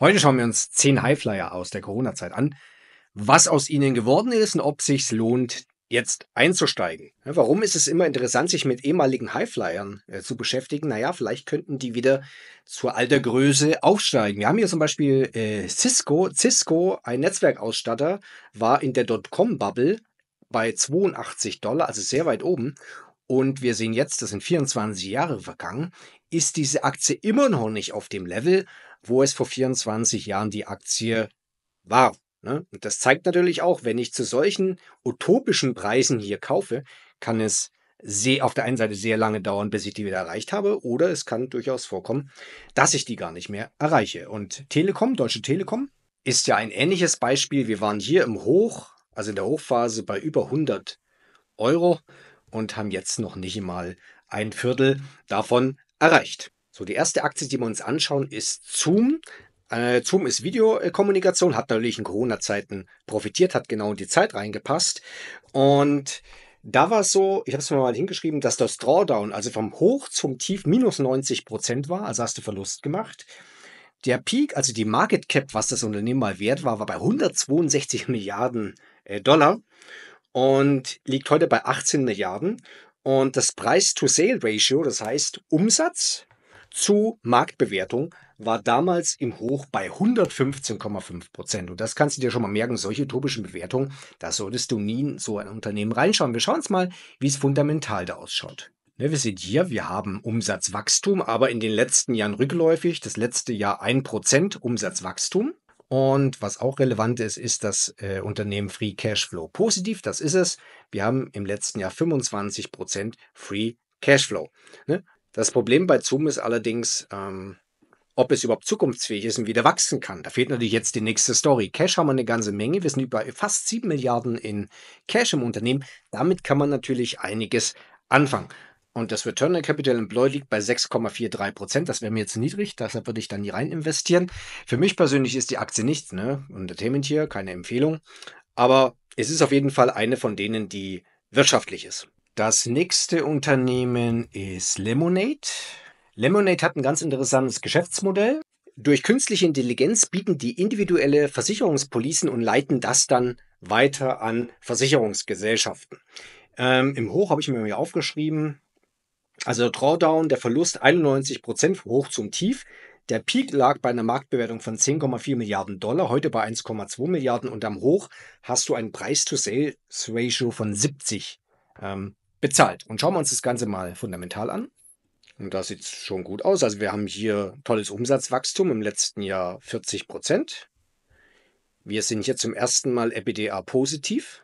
Heute schauen wir uns zehn Highflyer aus der Corona-Zeit an, was aus ihnen geworden ist und ob sich's lohnt, jetzt einzusteigen. warum ist es immer interessant, sich mit ehemaligen Highflyern äh, zu beschäftigen? Naja, vielleicht könnten die wieder zur alter Größe aufsteigen. Wir haben hier zum Beispiel äh, Cisco. Cisco, ein Netzwerkausstatter, war in der Dotcom-Bubble bei 82 Dollar, also sehr weit oben. Und wir sehen jetzt, das sind 24 Jahre vergangen, ist diese Aktie immer noch nicht auf dem Level, wo es vor 24 Jahren die Aktie war. Ne? Und das zeigt natürlich auch, wenn ich zu solchen utopischen Preisen hier kaufe, kann es sehr, auf der einen Seite sehr lange dauern, bis ich die wieder erreicht habe, oder es kann durchaus vorkommen, dass ich die gar nicht mehr erreiche. Und Telekom, Deutsche Telekom, ist ja ein ähnliches Beispiel. Wir waren hier im Hoch, also in der Hochphase bei über 100 Euro und haben jetzt noch nicht mal ein Viertel davon erreicht. So, die erste Aktie, die wir uns anschauen, ist Zoom. Äh, Zoom ist Videokommunikation, hat natürlich in Corona-Zeiten profitiert, hat genau in die Zeit reingepasst. Und da war es so, ich habe es mir mal hingeschrieben, dass das Drawdown, also vom Hoch zum Tief, minus 90 Prozent war, also hast du Verlust gemacht. Der Peak, also die Market Cap, was das Unternehmen mal wert war, war bei 162 Milliarden äh, Dollar und liegt heute bei 18 Milliarden. Und das Price-to-Sale-Ratio, das heißt Umsatz zu Marktbewertung, war damals im Hoch bei 115,5 Prozent. Und das kannst du dir schon mal merken, solche topischen Bewertungen, da solltest du nie in so ein Unternehmen reinschauen. Wir schauen uns mal, wie es fundamental da ausschaut. Ne, wir sehen hier, wir haben Umsatzwachstum, aber in den letzten Jahren rückläufig, das letzte Jahr 1% Umsatzwachstum. Und was auch relevant ist, ist das äh, Unternehmen Free Cashflow. Positiv, das ist es. Wir haben im letzten Jahr 25% Free Cashflow. Ne? Das Problem bei Zoom ist allerdings, ähm, ob es überhaupt zukunftsfähig ist und wieder wachsen kann. Da fehlt natürlich jetzt die nächste Story. Cash haben wir eine ganze Menge. Wir sind über fast 7 Milliarden in Cash im Unternehmen. Damit kann man natürlich einiges anfangen. Und das Return on Capital Employed liegt bei 6,43 Prozent. Das wäre mir zu niedrig, deshalb würde ich dann hier rein investieren. Für mich persönlich ist die Aktie nichts, ne? Entertainment hier, keine Empfehlung. Aber es ist auf jeden Fall eine von denen, die wirtschaftlich ist. Das nächste Unternehmen ist Lemonade. Lemonade hat ein ganz interessantes Geschäftsmodell. Durch künstliche Intelligenz bieten die individuelle Versicherungspolicen und leiten das dann weiter an Versicherungsgesellschaften. Ähm, Im Hoch habe ich mir aufgeschrieben, also der Drawdown, der Verlust 91 Prozent hoch zum Tief. Der Peak lag bei einer Marktbewertung von 10,4 Milliarden Dollar, heute bei 1,2 Milliarden und am Hoch hast du ein Price-to-Sales-Ratio von 70 ähm, bezahlt. Und schauen wir uns das Ganze mal fundamental an. Und da sieht es schon gut aus. Also wir haben hier tolles Umsatzwachstum im letzten Jahr 40 Prozent. Wir sind hier zum ersten Mal EBDA positiv.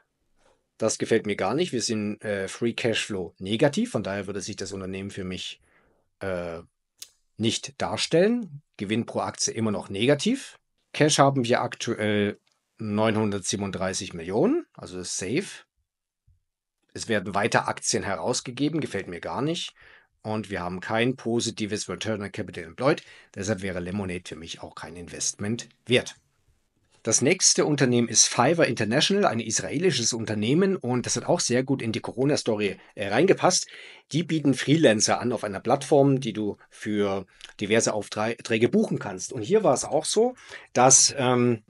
Das gefällt mir gar nicht. Wir sind äh, Free Cashflow negativ, von daher würde sich das Unternehmen für mich äh, nicht darstellen. Gewinn pro Aktie immer noch negativ. Cash haben wir aktuell 937 Millionen, also das safe. Es werden weiter Aktien herausgegeben, gefällt mir gar nicht. Und wir haben kein positives Return on Capital Employed. Deshalb wäre Lemonade für mich auch kein Investment wert. Das nächste Unternehmen ist Fiverr International, ein israelisches Unternehmen und das hat auch sehr gut in die Corona-Story äh, reingepasst. Die bieten Freelancer an auf einer Plattform, die du für diverse Aufträge buchen kannst. Und hier war es auch so, dass ähm,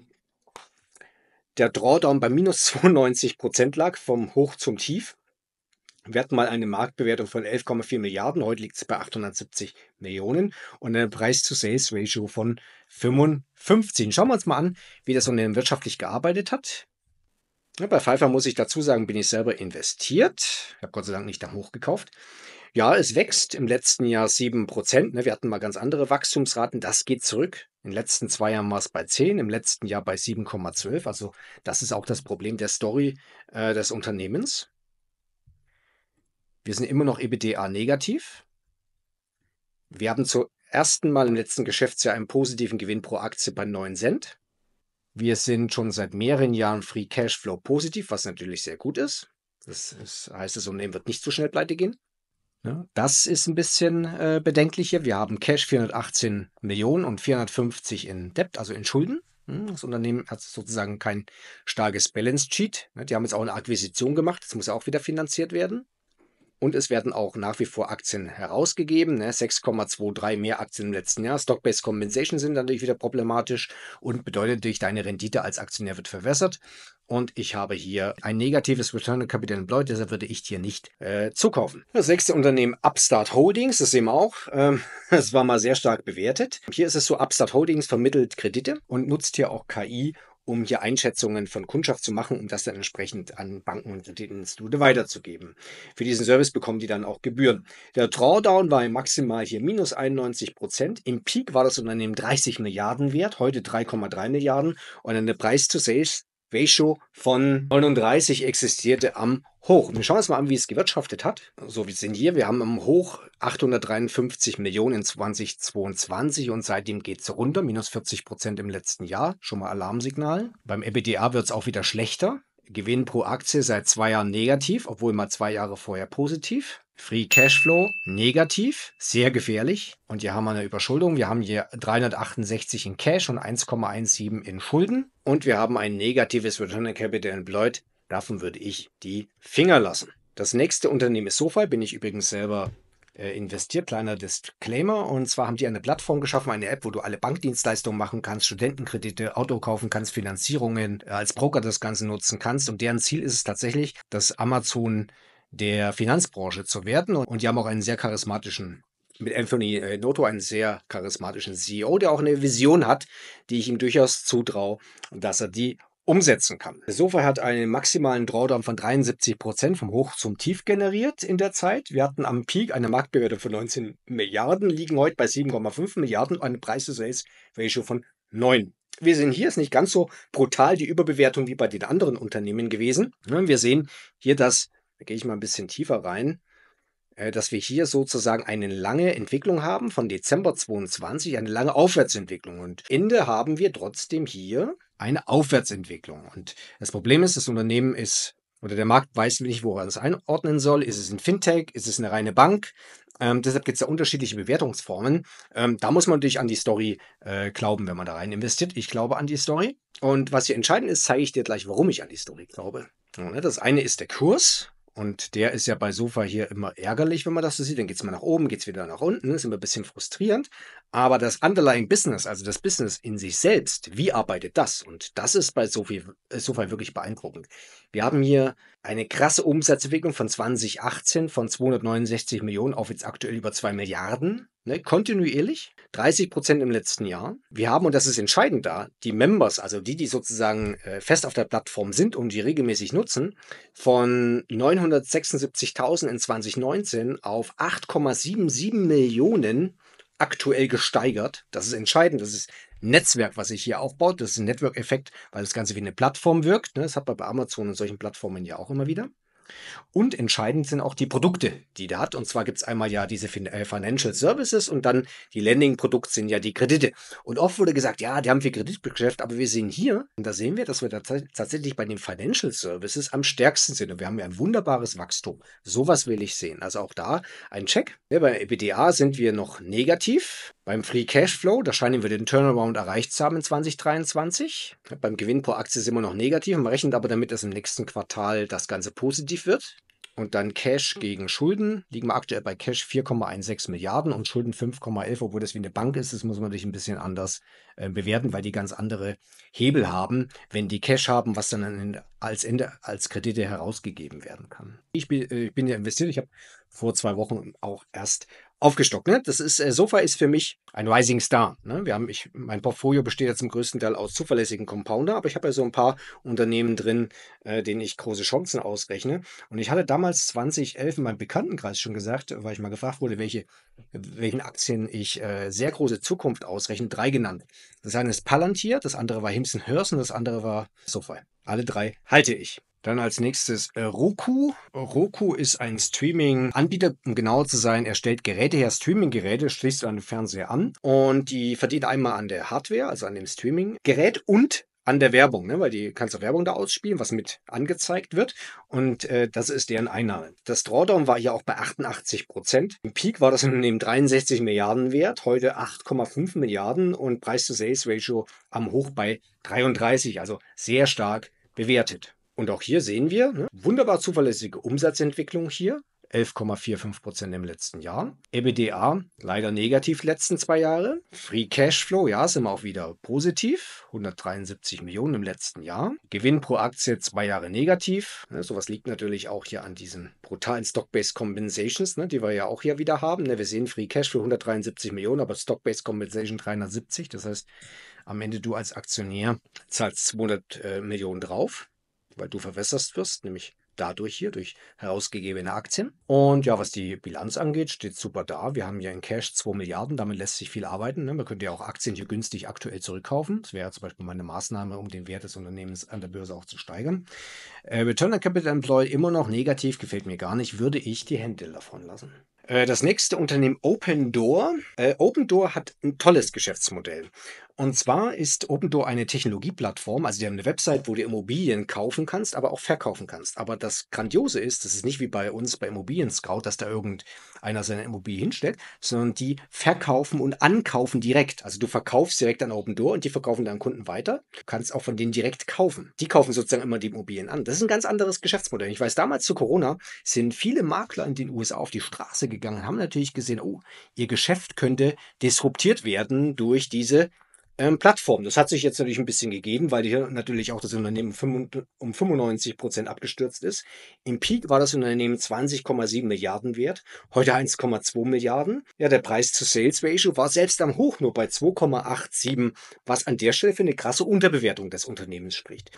der Drawdown bei minus 92 Prozent lag, vom Hoch zum Tief. Wir hatten mal eine Marktbewertung von 11,4 Milliarden, heute liegt es bei 870 Millionen und eine preis to sales ratio von 55. Schauen wir uns mal an, wie das Unternehmen wirtschaftlich gearbeitet hat. Ja, bei Pfeiffer muss ich dazu sagen, bin ich selber investiert. Ich habe Gott sei Dank nicht da hochgekauft. Ja, es wächst im letzten Jahr 7%. Ne? Wir hatten mal ganz andere Wachstumsraten. Das geht zurück. In den letzten zwei Jahren war es bei 10, im letzten Jahr bei 7,12. Also das ist auch das Problem der Story äh, des Unternehmens. Wir sind immer noch EBDA negativ Wir haben zum ersten Mal im letzten Geschäftsjahr einen positiven Gewinn pro Aktie bei 9 Cent. Wir sind schon seit mehreren Jahren Free Cashflow positiv, was natürlich sehr gut ist. Das, das heißt, das Unternehmen wird nicht so schnell pleite gehen. Ja, das ist ein bisschen äh, bedenklicher. Wir haben Cash 418 Millionen und 450 in Debt, also in Schulden. Hm, das Unternehmen hat sozusagen kein starkes Balance Sheet. Die haben jetzt auch eine Akquisition gemacht. Das muss auch wieder finanziert werden. Und es werden auch nach wie vor Aktien herausgegeben. Ne? 6,23 mehr Aktien im letzten Jahr. Stock-Based Compensation sind natürlich wieder problematisch und bedeutet natürlich, deine Rendite als Aktionär wird verwässert. Und ich habe hier ein negatives Return on Capital Employed, deshalb würde ich dir nicht äh, zukaufen. Das sechste Unternehmen Upstart Holdings, das sehen wir auch. Ähm, das war mal sehr stark bewertet. Hier ist es so, Upstart Holdings vermittelt Kredite und nutzt hier auch KI, um hier Einschätzungen von Kundschaft zu machen um das dann entsprechend an Banken und Kreditinstitute weiterzugeben. Für diesen Service bekommen die dann auch Gebühren. Der Drawdown war maximal hier minus 91 Prozent. Im Peak war das Unternehmen 30 Milliarden wert, heute 3,3 Milliarden und eine Preis-to-Sales Ratio von 39 existierte am Hoch. Wir schauen uns mal an, wie es gewirtschaftet hat. So, wir sind hier. Wir haben am Hoch 853 Millionen in 2022 und seitdem geht es runter, minus 40 Prozent im letzten Jahr. Schon mal Alarmsignal. Beim EBDA wird es auch wieder schlechter. Gewinn pro Aktie seit zwei Jahren negativ, obwohl mal zwei Jahre vorher positiv. Free Cashflow negativ, sehr gefährlich. Und hier haben wir eine Überschuldung. Wir haben hier 368 in Cash und 1,17 in Schulden. Und wir haben ein negatives Return on Capital Employed. Davon würde ich die Finger lassen. Das nächste Unternehmen ist SoFi, bin ich übrigens selber äh, investiert. Kleiner Disclaimer. Und zwar haben die eine Plattform geschaffen, eine App, wo du alle Bankdienstleistungen machen kannst, Studentenkredite, Auto kaufen kannst, Finanzierungen, äh, als Broker das Ganze nutzen kannst. Und deren Ziel ist es tatsächlich, dass Amazon der Finanzbranche zu werden. Und die haben auch einen sehr charismatischen, mit Anthony äh, Noto einen sehr charismatischen CEO, der auch eine Vision hat, die ich ihm durchaus zutraue, dass er die umsetzen kann. Sofa hat einen maximalen Drawdown von 73 Prozent vom Hoch zum Tief generiert in der Zeit. Wir hatten am Peak eine Marktbewertung von 19 Milliarden, liegen heute bei 7,5 Milliarden und eine Preis-to-Sales-Ratio von 9. Wir sehen hier ist nicht ganz so brutal die Überbewertung wie bei den anderen Unternehmen gewesen. Ne, wir sehen hier, dass da gehe ich mal ein bisschen tiefer rein, äh, dass wir hier sozusagen eine lange Entwicklung haben von Dezember 22, eine lange Aufwärtsentwicklung. Und Ende haben wir trotzdem hier eine Aufwärtsentwicklung. Und das Problem ist, das Unternehmen ist oder der Markt weiß nicht, wo er das einordnen soll. Ist es ein Fintech? Ist es eine reine Bank? Ähm, deshalb gibt es da unterschiedliche Bewertungsformen. Ähm, da muss man natürlich an die Story äh, glauben, wenn man da rein investiert. Ich glaube an die Story. Und was hier entscheidend ist, zeige ich dir gleich, warum ich an die Story glaube. Ne, das eine ist der Kurs. Und der ist ja bei Sofa hier immer ärgerlich, wenn man das so sieht. Dann geht es mal nach oben, geht es wieder nach unten, ist immer ein bisschen frustrierend. Aber das Underlying Business, also das Business in sich selbst, wie arbeitet das? Und das ist bei Sofi, äh, Sofa wirklich beeindruckend. Wir haben hier eine krasse Umsatzentwicklung von 2018 von 269 Millionen auf jetzt aktuell über 2 Milliarden, ne, kontinuierlich. 30 Prozent im letzten Jahr. Wir haben, und das ist entscheidend da, die Members, also die, die sozusagen äh, fest auf der Plattform sind und die regelmäßig nutzen, von 976.000 in 2019 auf 8,77 Millionen aktuell gesteigert. Das ist entscheidend. Das ist Netzwerk, was sich hier aufbaut. Das ist ein Network-Effekt, weil das Ganze wie eine Plattform wirkt. Ne? Das hat man bei Amazon und solchen Plattformen ja auch immer wieder. Und entscheidend sind auch die Produkte, die der hat. Und zwar gibt es einmal ja diese äh, Financial Services und dann die Lending-Produkte sind ja die Kredite. Und oft wurde gesagt, ja, die haben viel Kreditgeschäft, aber wir sehen hier, und da sehen wir, dass wir tatsächlich bei den Financial Services am stärksten sind. Und wir haben ja ein wunderbares Wachstum. Sowas will ich sehen. Also auch da ein Check. Ja, bei EBDA sind wir noch negativ. Beim Free Cashflow, da scheinen wir den Turnaround erreicht zu haben in 2023. Ja, beim Gewinn pro Aktie sind wir noch negativ. Man rechnet aber damit, dass im nächsten Quartal das Ganze positiv positiv wird. Und dann Cash mhm. gegen Schulden. Liegen wir aktuell bei Cash 4,16 Milliarden und Schulden 5,11, obwohl das wie eine Bank ist. Das muss man natürlich ein bisschen anders äh, bewerten, weil die ganz andere Hebel haben, wenn die Cash haben, was dann als, Ende, als Kredite herausgegeben werden kann. Ich bin, äh, ich bin ja investiert. Ich habe vor zwei Wochen auch erst aufgestockt. Ne? Das ist, äh, Sofa ist für mich ein Rising Star. Ne? Wir haben, ich, mein Portfolio besteht ja zum größten Teil aus zuverlässigen Compounder, aber ich habe ja so ein paar Unternehmen drin, äh, denen ich große Chancen ausrechne. Und ich hatte damals 2011 in meinem Bekanntenkreis schon gesagt, weil ich mal gefragt wurde, welche, welchen Aktien ich äh, sehr große Zukunft ausrechne, drei genannt. Das eine ist Palantir, das andere war Himson Hörsen, das andere war Sofa. Alle drei halte ich. Dann als nächstes äh, Roku. Roku ist ein Streaming-Anbieter, um genauer zu sein. Er stellt Geräte her, Streaming-Geräte, schließt du an den Fernseher an und die verdient einmal an der Hardware, also an dem Streaming-Gerät und an der Werbung, ne? weil die kannst du Werbung da ausspielen, was mit angezeigt wird. Und äh, das ist deren Einnahme. Das Drawdown war hier auch bei 88 Prozent. Im Peak war das Unternehmen 63 Milliarden wert, heute 8,5 Milliarden und Preis-to-Sales-Ratio am Hoch bei 33, also sehr stark bewertet. Und auch hier sehen wir ne, wunderbar zuverlässige Umsatzentwicklung hier. 11,45 Prozent im letzten Jahr. EBDA leider negativ letzten zwei Jahre. Free Cashflow, ja, sind wir auch wieder positiv. 173 Millionen im letzten Jahr. Gewinn pro Aktie zwei Jahre negativ. Ne, sowas liegt natürlich auch hier an diesen brutalen Stock-Based Compensations, ne, die wir ja auch hier wieder haben. Ne, wir sehen Free Cashflow 173 Millionen, aber Stock-Based Compensation 370. Das heißt, am Ende du als Aktionär zahlst 200 äh, Millionen drauf weil du verwässert wirst, nämlich dadurch hier durch herausgegebene Aktien. Und ja, was die Bilanz angeht, steht super da. Wir haben hier in Cash 2 Milliarden, damit lässt sich viel arbeiten. Ne? Man könnte ja auch Aktien hier günstig aktuell zurückkaufen. Das wäre zum Beispiel meine Maßnahme, um den Wert des Unternehmens an der Börse auch zu steigern. Äh, Return on Capital Employed immer noch negativ, gefällt mir gar nicht, würde ich die Hände davon lassen. Äh, das nächste Unternehmen Open Door. Äh, Open Door hat ein tolles Geschäftsmodell. Und zwar ist Open Door eine Technologieplattform, also die haben eine Website, wo du Immobilien kaufen kannst, aber auch verkaufen kannst. Aber das Grandiose ist, das ist nicht wie bei uns bei Immobilien Scout, dass da irgendein einer seiner Immobilien hinstellt, sondern die verkaufen und ankaufen direkt. Also du verkaufst direkt an Open Door und die verkaufen deinen Kunden weiter. Du kannst auch von denen direkt kaufen. Die kaufen sozusagen immer die Immobilien an. Das ist ein ganz anderes Geschäftsmodell. Ich weiß, damals zu Corona sind viele Makler in den USA auf die Straße gegangen, haben natürlich gesehen, oh, ihr Geschäft könnte disruptiert werden durch diese ähm, Plattformen. Das hat sich jetzt natürlich ein bisschen gegeben, weil hier natürlich auch das Unternehmen um 95 Prozent abgestürzt ist. Im Peak war das Unternehmen 20,7 Milliarden wert, heute 1,2 Milliarden. Ja, der Preis zu Sales Ratio war selbst am Hoch nur bei 2,87, was an der Stelle für eine krasse Unterbewertung des Unternehmens spricht.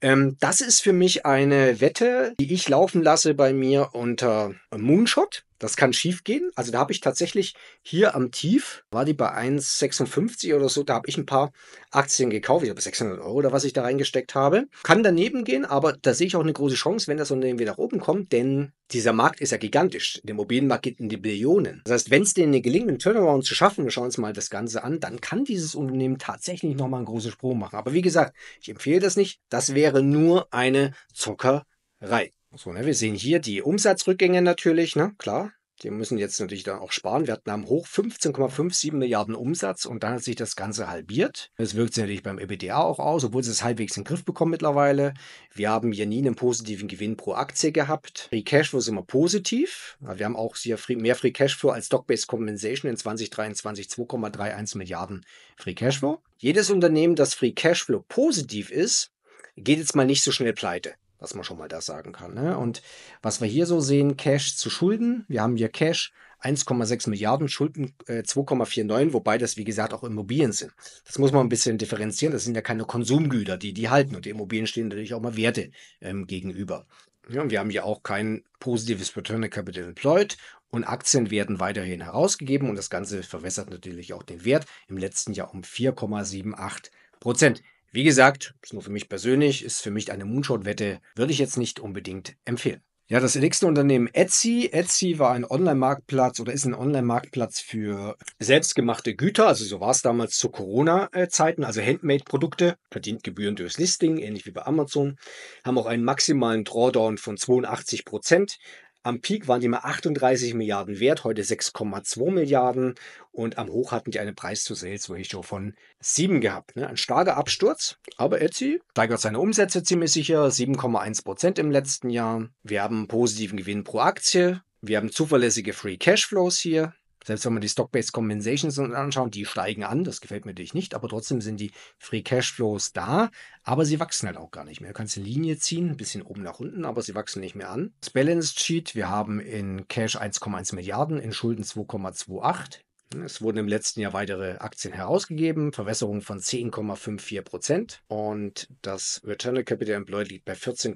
Ähm, das ist für mich eine Wette, die ich laufen lasse bei mir unter Moonshot. Das kann schief gehen. Also da habe ich tatsächlich hier am Tief, war die bei 1,56 oder so, da habe ich ein paar Aktien gekauft, ich habe 600 Euro oder was ich da reingesteckt habe. Kann daneben gehen, aber da sehe ich auch eine große Chance, wenn das Unternehmen wieder nach oben kommt, denn dieser Markt ist ja gigantisch. Der Immobilienmarkt geht in die Billionen. Das heißt, wenn es denen gelingt, einen Turnaround zu schaffen, wir schauen uns mal das Ganze an, dann kann dieses Unternehmen tatsächlich nochmal einen großen Sprung machen. Aber wie gesagt, ich empfehle das nicht. Das wäre nur eine Zockerei. So, ne, wir sehen hier die Umsatzrückgänge natürlich, ne, klar. Die müssen jetzt natürlich dann auch sparen. Wir hatten am Hoch 15,57 Milliarden Umsatz und dann hat sich das Ganze halbiert. Das wirkt sich natürlich beim EBDA auch aus, obwohl sie es halbwegs in den Griff bekommen mittlerweile. Wir haben hier nie einen positiven Gewinn pro Aktie gehabt. Free Cashflow ist immer positiv. Wir haben auch hier mehr Free Cashflow als Stock-Based Compensation in 2023 2,31 Milliarden Free Cashflow. Jedes Unternehmen, das Free Cashflow positiv ist, geht jetzt mal nicht so schnell pleite was man schon mal da sagen kann. Ne? Und was wir hier so sehen, Cash zu Schulden. Wir haben hier Cash 1,6 Milliarden, Schulden äh, 2,49, wobei das, wie gesagt, auch Immobilien sind. Das muss man ein bisschen differenzieren. Das sind ja keine Konsumgüter, die die halten. Und die Immobilien stehen natürlich auch mal Werte ähm, gegenüber. Ja, und wir haben hier auch kein positives Return on Capital Employed und Aktien werden weiterhin herausgegeben und das Ganze verwässert natürlich auch den Wert im letzten Jahr um 4,78 Prozent. Wie gesagt, ist nur für mich persönlich, ist für mich eine Moonshot-Wette, würde ich jetzt nicht unbedingt empfehlen. Ja, das nächste Unternehmen Etsy. Etsy war ein Online-Marktplatz oder ist ein Online-Marktplatz für selbstgemachte Güter. Also so war es damals zu Corona-Zeiten, also Handmade-Produkte, verdient Gebühren durchs Listing, ähnlich wie bei Amazon. Haben auch einen maximalen Drawdown von 82 Prozent, am Peak waren die mal 38 Milliarden wert, heute 6,2 Milliarden und am Hoch hatten die eine preis zu sales ratio von 7 gehabt. Ne? Ein starker Absturz, aber Etsy steigert seine Umsätze ziemlich sicher, 7,1 Prozent im letzten Jahr. Wir haben positiven Gewinn pro Aktie, wir haben zuverlässige Free Cashflows hier, selbst wenn man die Stock-Based Compensations anschaut, die steigen an, das gefällt mir natürlich nicht, aber trotzdem sind die Free Cashflows da, aber sie wachsen halt auch gar nicht mehr. Du kannst eine Linie ziehen, ein bisschen oben nach unten, aber sie wachsen nicht mehr an. Das Balance Sheet, wir haben in Cash 1,1 Milliarden, in Schulden 2,28. Es wurden im letzten Jahr weitere Aktien herausgegeben, Verwässerung von 10,54 Prozent und das Return on Capital Employed liegt bei 14,7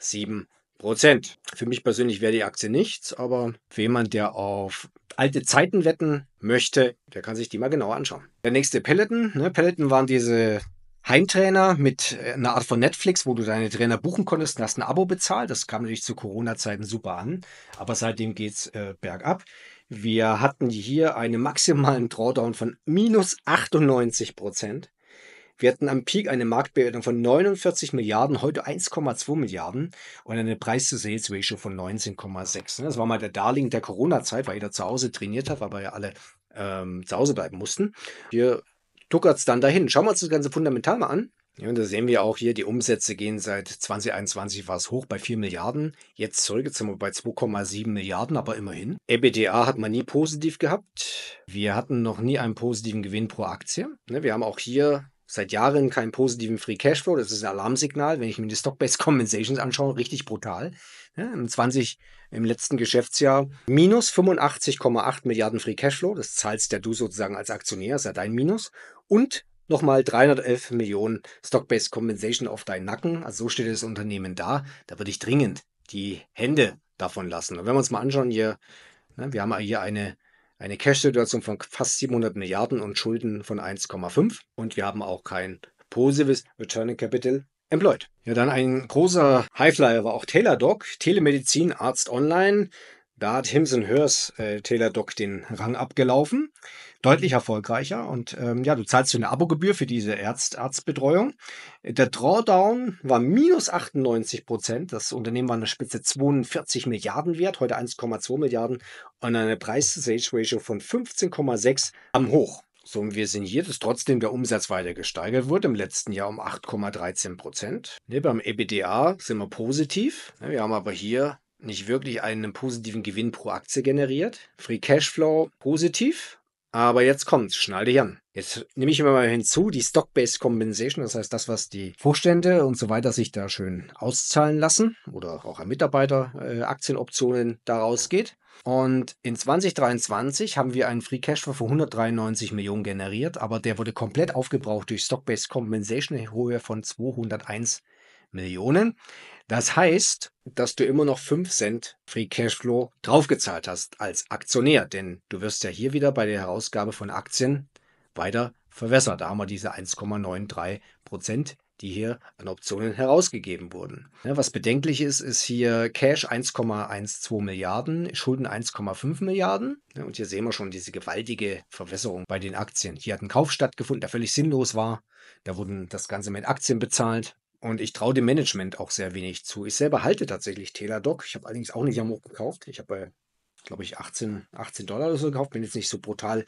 Prozent. Prozent. Für mich persönlich wäre die Aktie nichts, aber für jemand, der auf alte Zeiten wetten möchte, der kann sich die mal genauer anschauen. Der nächste Peloton. Ne? Peloton waren diese Heimtrainer mit äh, einer Art von Netflix, wo du deine Trainer buchen konntest und hast ein Abo bezahlt. Das kam natürlich zu Corona-Zeiten super an, aber seitdem geht's äh, bergab. Wir hatten hier einen maximalen Drawdown von minus 98 Prozent. Wir hatten am Peak eine Marktbewertung von 49 Milliarden, heute 1,2 Milliarden und eine preis to sales ratio von 19,6. Das war mal der Darling der Corona-Zeit, weil jeder zu Hause trainiert hat, weil wir ja alle ähm, zu Hause bleiben mussten. Hier tuckert es dann dahin. Schauen wir uns das Ganze fundamental mal an. Ja, und da sehen wir auch hier, die Umsätze gehen seit 2021 war es hoch bei 4 Milliarden. Jetzt zurück, jetzt sind wir bei 2,7 Milliarden, aber immerhin. EBDA hat man nie positiv gehabt. Wir hatten noch nie einen positiven Gewinn pro Aktie. Ne, wir haben auch hier seit Jahren keinen positiven Free Cashflow. Das ist ein Alarmsignal. Wenn ich mir die Stock-Based Compensations anschaue, richtig brutal. Ja, Im 20, im letzten Geschäftsjahr minus 85,8 Milliarden Free Cashflow. Das zahlst ja du sozusagen als Aktionär, ist ja dein Minus. Und nochmal 311 Millionen Stock-Based Compensation auf deinen Nacken. Also so steht das Unternehmen da. Da würde ich dringend die Hände davon lassen. Und wenn wir uns mal anschauen hier, ne, wir haben hier eine eine Cash-Situation von fast 700 Milliarden und Schulden von 1,5 und wir haben auch kein positives Returning Capital employed. Ja, dann ein großer Highflyer war auch Teladoc, Telemedizin, Arzt Online. Da hat Himson Hörs äh, Taylor Doc den Rang abgelaufen. Deutlich erfolgreicher. Und ähm, ja, du zahlst so eine Abogebühr für diese Arzt Arztbetreuung. Der Drawdown war minus 98 Prozent. Das Unternehmen war an der Spitze 42 Milliarden wert, heute 1,2 Milliarden und eine Preis-to-Sales-Ratio von 15,6 am Hoch. So und wir sehen hier, dass trotzdem der Umsatz weiter gesteigert wurde, im letzten Jahr um 8,13 Prozent. Ne, beim EBDA sind wir positiv. Ne, wir haben aber hier nicht wirklich einen positiven Gewinn pro Aktie generiert. Free Cashflow positiv, aber jetzt kommt's, schnall dich an. Jetzt nehme ich immer mal hinzu, die Stock-Based Compensation, das heißt das, was die Vorstände und so weiter sich da schön auszahlen lassen oder auch an Mitarbeiter äh, Aktienoptionen daraus geht. Und in 2023 haben wir einen Free Cashflow von 193 Millionen generiert, aber der wurde komplett aufgebraucht durch Stock-Based Compensation in Höhe von 201 Millionen. Das heißt, dass du immer noch 5 Cent Free Cashflow draufgezahlt hast als Aktionär, denn du wirst ja hier wieder bei der Herausgabe von Aktien weiter verwässert. Da haben wir diese 1,93 Prozent, die hier an Optionen herausgegeben wurden. Was bedenklich ist, ist hier Cash 1,12 Milliarden, Schulden 1,5 Milliarden. Und hier sehen wir schon diese gewaltige Verwässerung bei den Aktien. Hier hat ein Kauf stattgefunden, der völlig sinnlos war. Da wurden das Ganze mit Aktien bezahlt. Und ich traue dem Management auch sehr wenig zu. Ich selber halte tatsächlich Teladoc. Ich habe allerdings auch nicht am Hoch gekauft. Ich habe bei, äh, glaube ich, 18, 18 Dollar oder so gekauft. Bin jetzt nicht so brutal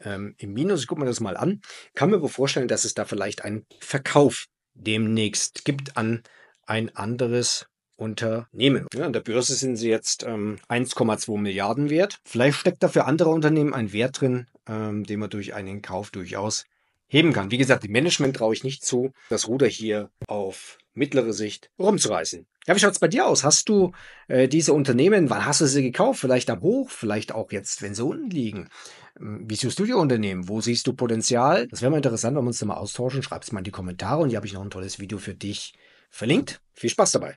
ähm, im Minus. Ich gucke mir das mal an. Kann mir wohl vorstellen, dass es da vielleicht einen Verkauf demnächst gibt an ein anderes Unternehmen. Ja, an der Börse sind sie jetzt ähm, 1,2 Milliarden wert. Vielleicht steckt da für andere Unternehmen ein Wert drin, ähm, den man durch einen Kauf durchaus heben kann. Wie gesagt, dem Management traue ich nicht zu, das Ruder hier auf mittlere Sicht rumzureißen. Ja, wie schaut's bei dir aus? Hast du äh, diese Unternehmen, wann hast du sie gekauft? Vielleicht am Hoch, vielleicht auch jetzt, wenn sie unten liegen. Ähm, wie siehst du die Unternehmen? Wo siehst du Potenzial? Das wäre mal interessant, wenn wir uns da mal austauschen. Schreib's mal in die Kommentare und hier habe ich noch ein tolles Video für dich verlinkt. Viel Spaß dabei.